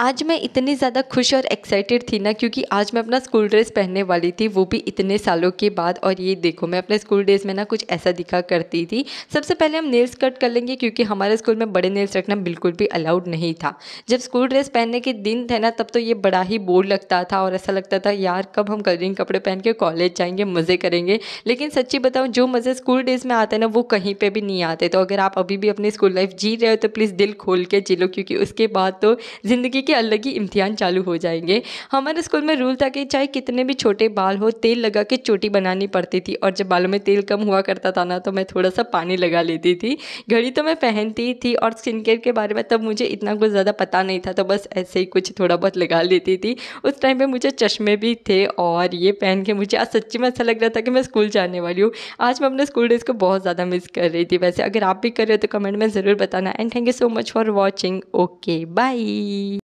आज मैं इतनी ज़्यादा खुश और एक्साइटेड थी ना क्योंकि आज मैं अपना स्कूल ड्रेस पहनने वाली थी वो भी इतने सालों के बाद और ये देखो मैं अपने स्कूल डेज में ना कुछ ऐसा दिखा करती थी सबसे पहले हम नेल्स कट कर लेंगे क्योंकि हमारे स्कूल में बड़े नेल्स रखना बिल्कुल भी अलाउड नहीं था जब स्कूल ड्रेस पहनने के दिन थे ना तब तो ये बड़ा ही बोर्ड लगता था और ऐसा लगता था यार कब हम कलरिंग कपड़े पहन के कॉलेज जाएंगे मज़े करेंगे लेकिन सच्ची बताऊँ जो मज़े स्कूल डेज में आते ना वो कहीं पर भी नहीं आते तो अगर आप अभी भी अपनी स्कूल लाइफ जी रहे हो तो प्लीज़ दिल खोल के जी लो क्योंकि उसके बाद तो ज़िंदगी के अलग ही इम्तिहान चालू हो जाएंगे हमारे स्कूल में रूल था कि चाहे कितने भी छोटे बाल हो तेल लगा के चोटी बनानी पड़ती थी और जब बालों में तेल कम हुआ करता था ना तो मैं थोड़ा सा पानी लगा लेती थी घड़ी तो मैं पहनती थी और स्किन केयर के बारे में तब मुझे इतना कुछ ज़्यादा पता नहीं था तो बस ऐसे ही कुछ थोड़ा बहुत लगा लेती थी उस टाइम पर मुझे चश्मे भी थे और ये पहन के मुझे आज सच्ची में अच्छा लग रहा था कि मैं स्कूल जाने वाली हूँ आज मैं अपने स्कूल डेज़ को बहुत ज़्यादा मिस कर रही थी वैसे अगर आप भी कर रहे हो तो कमेंट में ज़रूर बताना and thank you so much for watching okay bye